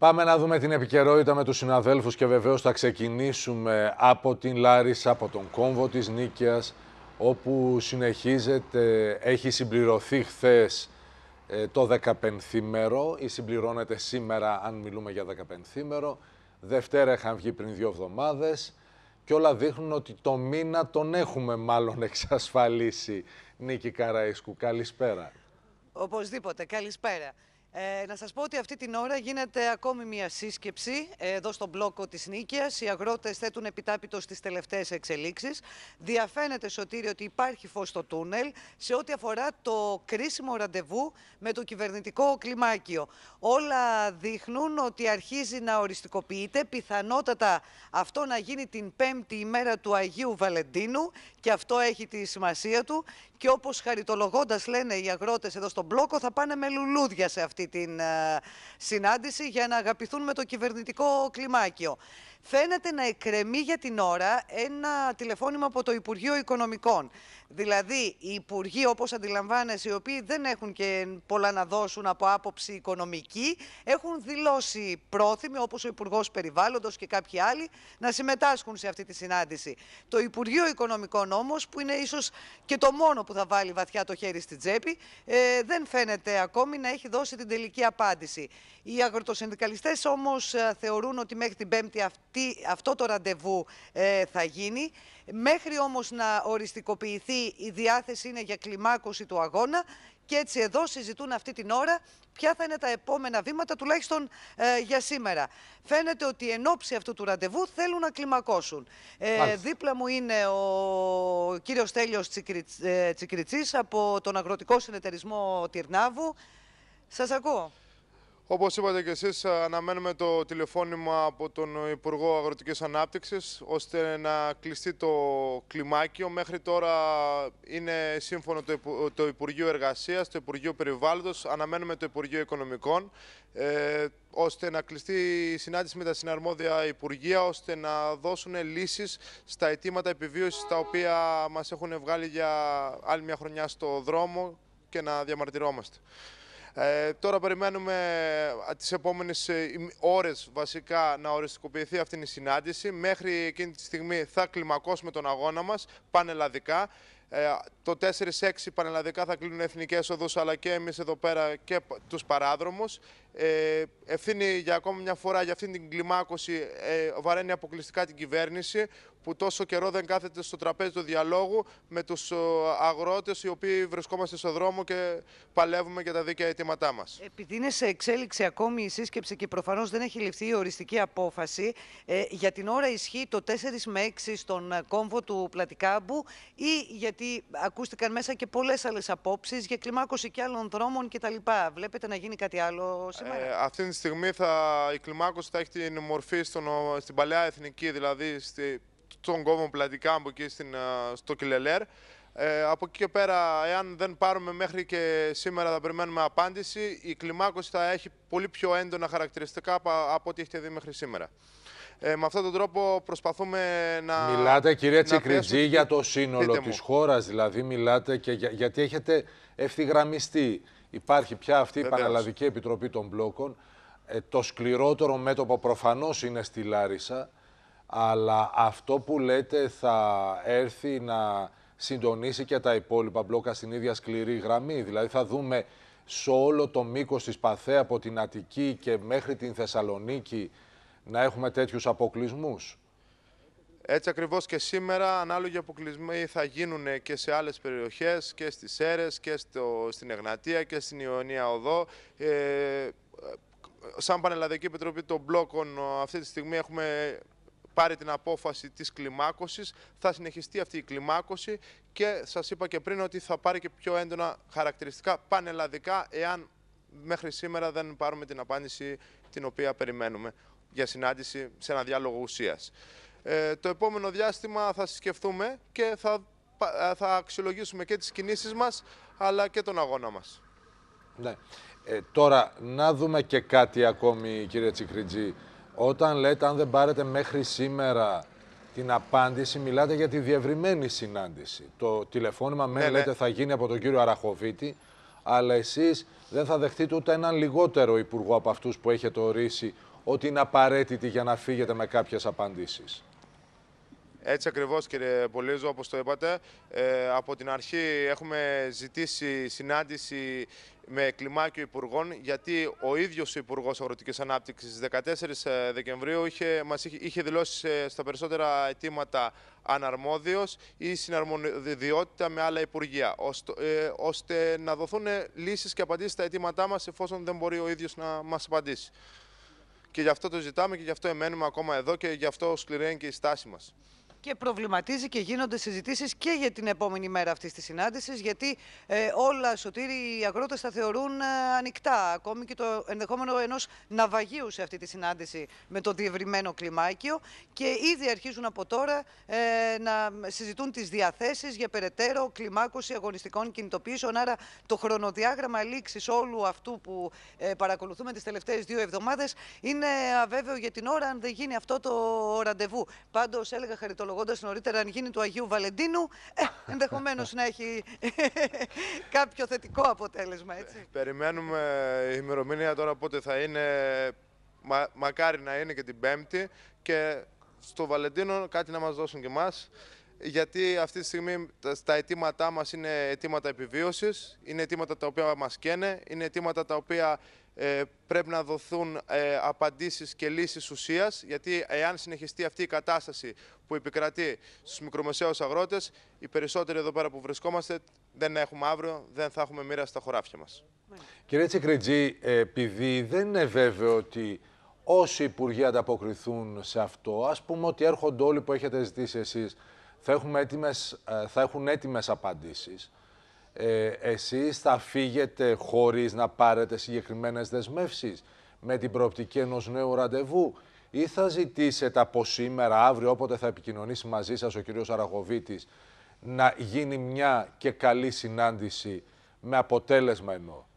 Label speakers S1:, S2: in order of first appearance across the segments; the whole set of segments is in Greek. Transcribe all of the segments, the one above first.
S1: Πάμε να δούμε την επικαιρότητα με τους συναδέλφους και βεβαίως θα ξεκινήσουμε από την Λάρισα, από τον κόμβο της Νίκαιας, όπου συνεχίζεται, έχει συμπληρωθεί χθες ε, το 15 μέρο ή συμπληρώνεται σήμερα αν μιλούμε για 15 μέρο Δευτέρα είχαν βγει πριν δύο εβδομάδες και όλα δείχνουν ότι το μήνα τον έχουμε μάλλον εξασφαλίσει. Νίκη Καραϊσκού, καλησπέρα.
S2: Οπωσδήποτε, καλησπέρα. Ε, να σας πω ότι αυτή την ώρα γίνεται ακόμη μια σύσκεψη εδώ στον μπλόκο της Νίκαιας. Οι αγρότες θέτουν επιτάπητος στις τελευταίες εξελίξεις. Διαφαίνεται, Σωτήρη, ότι υπάρχει φως στο τούνελ σε ό,τι αφορά το κρίσιμο ραντεβού με το κυβερνητικό κλιμάκιο. Όλα δείχνουν ότι αρχίζει να οριστικοποιείται. Πιθανότατα αυτό να γίνει την πέμπτη ημέρα του Αγίου Βαλεντίνου και αυτό έχει τη σημασία του. Και όπως χαριτολογώντας λένε οι αγρότες εδώ στον μπλόκο θα πάνε με λουλούδια σε αυτή την ε, συνάντηση για να αγαπηθούν με το κυβερνητικό κλιμάκιο. Φαίνεται να εκκρεμεί για την ώρα ένα τηλεφώνημα από το Υπουργείο Οικονομικών. Δηλαδή, οι υπουργοί, όπως αντιλαμβάνεσαι, οι οποίοι δεν έχουν και πολλά να δώσουν από άποψη οικονομική, έχουν δηλώσει πρόθυμοι, όπως ο Υπουργός Περιβάλλοντος και κάποιοι άλλοι, να συμμετάσχουν σε αυτή τη συνάντηση. Το Υπουργείο Οικονομικών, όμως, που είναι ίσως και το μόνο που θα βάλει βαθιά το χέρι στην τσέπη, ε, δεν φαίνεται ακόμη να έχει δώσει την τελική απάντηση. Οι αγροτοσυνδικαλιστές όμως ε, θεωρούν ότι μέχρι την Πέμπτη αυτή, αυτό το ραντεβού ε, θα γίνει. Μέχρι όμως να οριστικοποιηθεί η διάθεση είναι για κλιμάκωση του αγώνα και έτσι εδώ συζητούν αυτή την ώρα ποια θα είναι τα επόμενα βήματα, τουλάχιστον ε, για σήμερα. Φαίνεται ότι εν ώψη αυτού του ραντεβού θέλουν να κλιμακώσουν. Ε, δίπλα μου είναι ο κύριος Τέλιος Τσικριτσής από τον Αγροτικό Συνεταιρισμό Τυρνάβου. Σας ακούω.
S3: Όπως είπατε και εσείς, αναμένουμε το τηλεφώνημα από τον Υπουργό Αγροτικής Ανάπτυξης ώστε να κλειστεί το κλιμάκιο. Μέχρι τώρα είναι σύμφωνο το Υπουργείο Εργασίας, το Υπουργείο Περιβάλλοντος. Αναμένουμε το Υπουργείο Οικονομικών ε, ώστε να κλειστεί η συνάντηση με τα συναρμόδια Υπουργεία ώστε να δώσουν λύσεις στα αιτήματα επιβίωσης τα οποία μας έχουν βγάλει για άλλη μια χρονιά στο δρόμο και να διαμαρτυρόμαστε. Ε, τώρα περιμένουμε ε, τις επόμενες ε, ώρες βασικά να οριστικοποιηθεί αυτή η συνάντηση. Μέχρι εκείνη τη στιγμή θα κλιμακώσουμε τον αγώνα μας πανελλαδικά. Ε, το 4-6 πανελλαδικά θα κλείνουν εθνικές οδούς αλλά και εμείς εδώ πέρα και τους παράδρομους. Ε, ευθύνη για ακόμη μια φορά για αυτήν την κλιμάκωση ε, βαραίνει αποκλειστικά την κυβέρνηση που τόσο καιρό δεν κάθεται στο τραπέζι του διαλόγου με τους αγρότες οι οποίοι βρισκόμαστε στο δρόμο και παλεύουμε για τα δίκαια αιτήματά μας.
S2: Επειδή είναι σε εξέλιξη ακόμη η σύσκεψη και προφανώς δεν έχει ληφθεί η οριστική απόφαση, ε, για την ώρα ισχύει το 4 με 6 στον ε, κόμβο του Πλατικάμπου ή γιατί ακούστηκαν μέσα και πολλές άλλες απόψεις για κλιμάκωση και άλλων δρόμων κτλ. Βλέπετε να γίνει κάτι άλλο ε,
S3: αυτή τη στιγμή θα, η κλιμάκωση θα έχει την μορφή στον, στην παλαιά εθνική, δηλαδή στη, στον κόμμα Πλατικάμπο εκεί στην, ε, στο Κιλελέρ. Ε, από εκεί και πέρα, εάν δεν πάρουμε μέχρι και σήμερα, θα περιμένουμε απάντηση. Η κλιμάκωση θα έχει πολύ πιο έντονα χαρακτηριστικά από, από ό,τι έχετε δει μέχρι σήμερα. Ε, με αυτόν τον τρόπο προσπαθούμε να. Μιλάτε, κύριε Τσικριτζή, για το σύνολο της
S1: χώρας. Δηλαδή, μιλάτε και γιατί έχετε ευθυγραμμιστεί Υπάρχει πια αυτή η Πανελλαδική Επιτροπή των Μπλόκων. Ε, το σκληρότερο μέτωπο προφανώς είναι στη Λάρισα, αλλά αυτό που λέτε θα έρθει να συντονίσει και τα υπόλοιπα μπλόκα στην ίδια σκληρή γραμμή. Δηλαδή θα δούμε σε όλο το μήκος της Παθέ από την Αττική και μέχρι την
S3: Θεσσαλονίκη να έχουμε τέτοιους αποκλεισμούς. Έτσι ακριβώς και σήμερα ανάλογοι αποκλεισμοί θα γίνουν και σε άλλες περιοχές, και στις Έρες, και στο, στην Εγνατία και στην Ιωνία Οδό. Ε, σαν Πανελλαδική Επιτροπή των Μπλόκων αυτή τη στιγμή έχουμε πάρει την απόφαση της κλιμάκωσης. Θα συνεχιστεί αυτή η κλιμάκωση και σας είπα και πριν ότι θα πάρει και πιο έντονα χαρακτηριστικά πανελλαδικά εάν μέχρι σήμερα δεν πάρουμε την απάντηση την οποία περιμένουμε για συνάντηση σε ένα διάλογο ουσίας. Ε, το επόμενο διάστημα θα συσκεφτούμε και θα, ε, θα αξιολογήσουμε και τις κινήσεις μας αλλά και τον αγώνα μας.
S1: Ναι. Ε, τώρα να δούμε και κάτι ακόμη κύριε Τσικριτζή. Όταν λέτε αν δεν πάρετε μέχρι σήμερα την απάντηση, μιλάτε για τη διευρυμένη συνάντηση. Το τηλεφώνημα ναι, ναι. λέτε θα γίνει από τον κύριο Αραχοβίτη, αλλά εσείς δεν θα δεχτείτε ούτε έναν λιγότερο υπουργό από αυτούς που έχετε ορίσει ότι είναι απαραίτητη για να φύγετε με κάποιες απαντήσεις.
S3: Έτσι ακριβώς, κύριε Πολίζο, όπως το είπατε. Ε, από την αρχή έχουμε ζητήσει συνάντηση με κλιμάκιο υπουργών, γιατί ο ίδιος ο Υπουργός Αγροτικής Ανάπτυξης 14 ε, Δεκεμβρίου είχε, μας είχε, δηλώσει στα περισσότερα αιτήματα αναρμόδιος ή συναρμοδιότητα με άλλα υπουργεία, ε, ώστε, να δοθούν λύσεις και απαντήσεις στα αιτήματά μας, εφόσον δεν μπορεί ο ίδιος να μας απαντήσει. Και γι' αυτό το ζητάμε και γι' αυτό εμένουμε ακόμα εδώ και γι' αυτό σκληραίνει και η στάση μας
S2: και προβληματίζει και γίνονται συζητήσεις και για την επόμενη μέρα αυτής της συνάντησης. Γιατί ε, όλα σωτήρι οι αγρότες τα θεωρούν ε, ανοιχτά. Ακόμη και το ενδεχόμενο ενός ναυαγίου σε αυτή τη συνάντηση με το διευρυμένο κλιμάκιο. Και ήδη αρχίζουν από τώρα ε, να συζητούν τις διαθέσεις για περαιτέρω κλιμάκωση αγωνιστικών κινητοποιήσεων. Άρα το χρονοδιάγραμμα λήξης όλου αυτού που ε, παρακολουθούμε τις τελευταίες δύο εβδομάδες είναι αβέβαιο για την ώρα αν δεν γίνει αυτό το ραντεβού. Πάντως, έλεγα χαριτολογικά ομολογώντας νωρίτερα αν γίνει του Αγίου Βαλεντίνου, ε, ενδεχομένως να έχει κάποιο θετικό αποτέλεσμα, έτσι.
S3: Περιμένουμε η ημερομηνία τώρα πότε θα είναι. Μα, μακάρι να είναι και την Πέμπτη και στο Βαλεντίνο κάτι να μας δώσουν και εμάς γιατί αυτή τη στιγμή τα αιτήματά μας είναι αιτήματα επιβίωσης, είναι αιτήματα τα οποία μας καίνε, είναι αιτήματα τα οποία ε, πρέπει να δοθούν ε, απαντήσεις και λύσεις ουσίας, γιατί εάν συνεχιστεί αυτή η κατάσταση που επικρατεί στους μικρομεσαίους αγρότες, οι περισσότεροι εδώ πέρα που βρισκόμαστε δεν έχουμε αύριο, δεν θα έχουμε μοίρα στα χωράφια μας.
S1: Κύριε Τσικριτζή, επειδή δεν είναι βέβαιο ότι όσοι υπουργοί ανταποκριθούν σε αυτό, ας πούμε ότι έρχονται όλοι που έχετε ζητήσει εσείς, θα, έχουμε έτοιμες, ε, θα έχουν έτοιμες απαντήσεις. Ε, εσείς θα φύγετε χωρίς να πάρετε συγκεκριμένες δεσμεύσεις με την προοπτική ενός νέου ραντεβού ή θα ζητήσετε από σήμερα, αύριο, όποτε θα επικοινωνήσει μαζί σας ο κύριος Αραγωβίτης, να γίνει μια και καλή συνάντηση με αποτέλεσμα εννοώ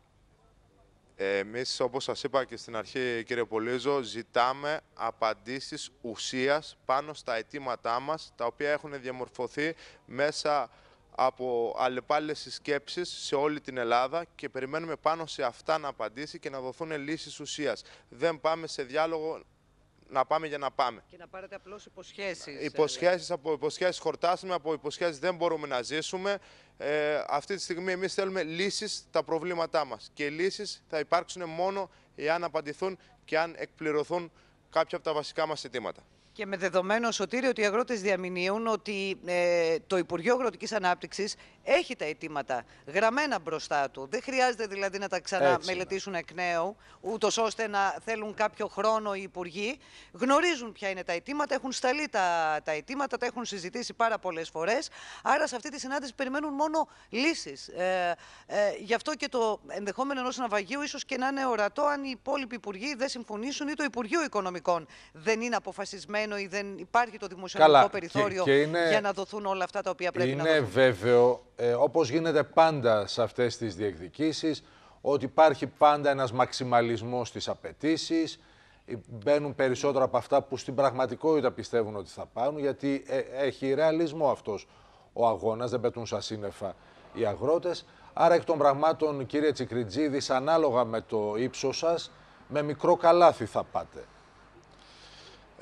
S3: Εμείς, όπως σας είπα και στην αρχή, κύριε Πολύζο, ζητάμε απαντήσεις ουσίας πάνω στα αιτήματά μας, τα οποία έχουν διαμορφωθεί μέσα από αλλεπάλληλες συσκέψεις σε όλη την Ελλάδα και περιμένουμε πάνω σε αυτά να απαντήσει και να δοθούν λύσεις ουσίας. Δεν πάμε σε διάλογο να πάμε για να πάμε. Και να πάρετε απλώς υποσχέσεις. Ε, υποσχέσεις, από υποσχέσεις χορτάσουμε, από υποσχέσεις δεν μπορούμε να ζήσουμε. Ε, αυτή τη στιγμή εμείς θέλουμε λύσεις τα προβλήματά μας. Και λύσεις θα υπάρξουν μόνο εάν απαντηθούν και αν εκπληρωθούν κάποια από τα βασικά μας αιτήματα.
S2: Και με δεδομένο, σωτήριο ότι οι αγρότες διαμηνύουν ότι ε, το Υπουργείο Αγροτικής Ανάπτυξης έχει τα αιτήματα γραμμένα μπροστά του. Δεν χρειάζεται δηλαδή να τα ξαναμελετήσουν εκ νέου, ούτως ώστε να θέλουν κάποιο χρόνο οι Υπουργοί. Γνωρίζουν ποια είναι τα αιτήματα, έχουν σταλεί τα, τα αιτήματα, τα έχουν συζητήσει πάρα πολλές φορές. Άρα σε αυτή τη συνάντηση περιμένουν μόνο λύσεις. Ε, ε γι' αυτό και το ενδεχόμενο ενός ναυαγίου ίσως και να είναι ορατό αν οι υπόλοιποι Υπουργοί δεν συμφωνήσουν ή το Υπουργείο Οικονομικών δεν είναι αποφασισμένο ενώ δεν υπάρχει το δημοσιονομικό περιθώριο για να δοθούν όλα αυτά τα οποία πρέπει είναι να Είναι
S1: βέβαιο, ε, όπως γίνεται πάντα σε αυτές τις διεκδικήσεις, ότι υπάρχει πάντα ένας μαξιμαλισμός στις απαιτήσεις. Ε, μπαίνουν περισσότερα από αυτά που στην πραγματικότητα πιστεύουν ότι θα πάνε, γιατί ε, έχει ρεαλισμό αυτός ο αγώνας, δεν πετούν σαν σύννεφα οι αγρότες. Άρα εκ των πραγμάτων, κύριε Τσικριτζίδης, ανάλογα με το ύψος σας, με μικρό καλάθι θα
S3: πάτε.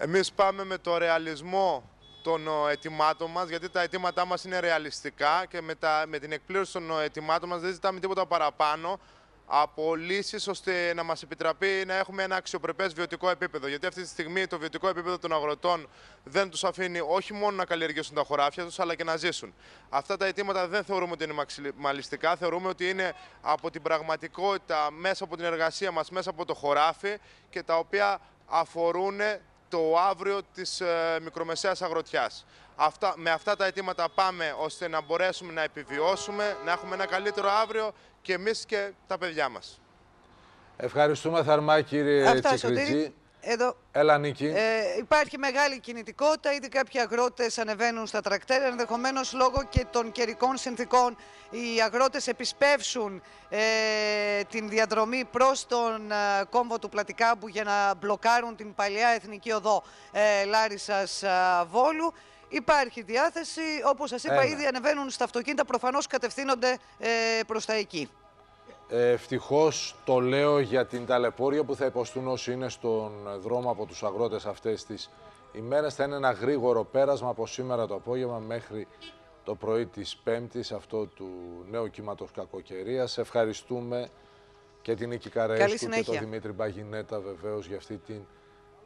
S3: Εμείς πάμε με το ρεαλισμό των ε, αιτημάτων μας, γιατί τα αιτήματά μας είναι ρεαλιστικά και με, τα, με την εκπλήρωση των ε, αιτημάτων μας δεν ζητάμε τίποτα παραπάνω από λύσεις ώστε να μας επιτραπεί να έχουμε ένα αξιοπρεπές βιωτικό επίπεδο. Γιατί αυτή τη στιγμή το βιωτικό επίπεδο των αγροτών δεν τους αφήνει όχι μόνο να καλλιεργήσουν τα χωράφια τους, αλλά και να ζήσουν. Αυτά τα αιτήματα δεν θεωρούμε ότι είναι μαλιστικά. Θεωρούμε ότι είναι από την πραγματικότητα, μέσα από την εργασία μας, μέσα από το χωράφι και τα οποία αφορούν το αύριο της ε, μικρομεσαίας αγροτιάς. Αυτά, με αυτά τα αιτήματα πάμε ώστε να μπορέσουμε να επιβιώσουμε, να έχουμε ένα καλύτερο αύριο και εμείς και τα παιδιά μας.
S1: Ευχαριστούμε θερμά κύριε Τσικριτζή. Εδώ, Έλα, Ε,
S2: υπάρχει μεγάλη κινητικότητα. Ήδη κάποιοι αγρότες ανεβαίνουν στα τρακτέρ. Ενδεχομένως λόγω και των καιρικών συνθήκων οι αγρότες επισπεύσουν ε, την διαδρομή προς τον ε, κόμβο του Πλατικάμπου για να μπλοκάρουν την παλιά εθνική οδό ε, Λάρισας ε, Βόλου. Υπάρχει διάθεση. Όπως σας είπα, ήδη ανεβαίνουν στα αυτοκίνητα. Προφανώς κατευθύνονται ε, προς τα εκεί.
S1: Ευτυχώς το λέω για την ταλαιπώρια που θα υποστούν όσοι είναι στον δρόμο από τους αγρότες αυτές τις ημέρες. Θα είναι ένα γρήγορο πέρασμα από σήμερα το απόγευμα μέχρι το πρωί της Πέμπτης, αυτό του νέου κύματος κακοκαιρίας. Ευχαριστούμε και την Νίκη Καραΐσκου και τον Δημήτρη Μπαγινέτα βεβαίως για αυτή την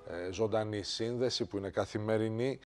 S1: ε, ζωντανή σύνδεση που είναι καθημερινή.